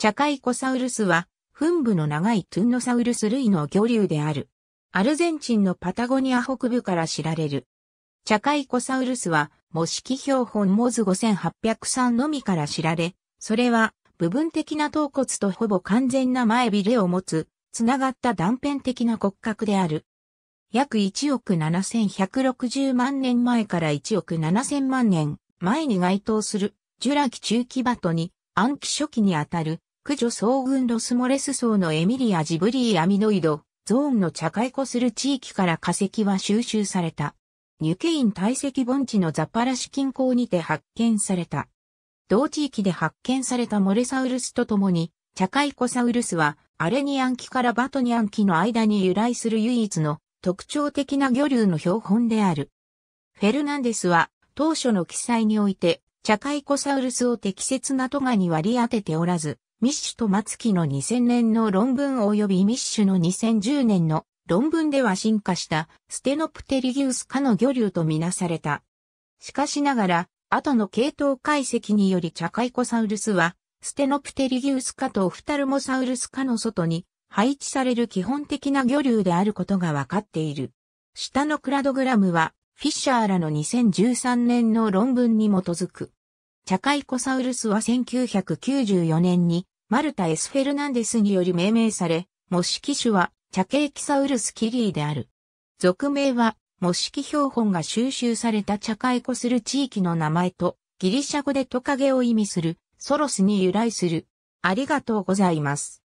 チャカイコサウルスは、墳部の長いトゥンノサウルス類の魚竜である。アルゼンチンのパタゴニア北部から知られる。チャカイコサウルスは、模式標本モズ5803のみから知られ、それは、部分的な頭骨とほぼ完全な前びれを持つ、つながった断片的な骨格である。約1億7160万年前から1億7000万年前に該当する、ジュラ紀中期バトに、暗記初期にあたる、駆除総群ロスモレス層のエミリアジブリーアミノイド、ゾーンの茶会湖する地域から化石は収集された。ニュケイン堆積盆地のザパラシ近郊にて発見された。同地域で発見されたモレサウルスとともに、茶会湖サウルスは、アレニアン紀からバトニアン紀の間に由来する唯一の特徴的な魚竜の標本である。フェルナンデスは、当初の記載において、茶会コサウルスを適切なトガに割り当てておらず、ミッシュと松木の2000年の論文及びミッシュの2010年の論文では進化したステノプテリギウス科の魚竜とみなされた。しかしながら、後の系統解析によりチャカイコサウルスは、ステノプテリギウス科とオフタルモサウルス科の外に配置される基本的な魚竜であることがわかっている。下のクラドグラムは、フィッシャーらの2013年の論文に基づく。チャカイコサウルスは1994年にマルタ・エス・フェルナンデスにより命名され、模式種はチャケイキサウルス・キリーである。俗名は模式標本が収集されたチャカイコする地域の名前とギリシャ語でトカゲを意味するソロスに由来する。ありがとうございます。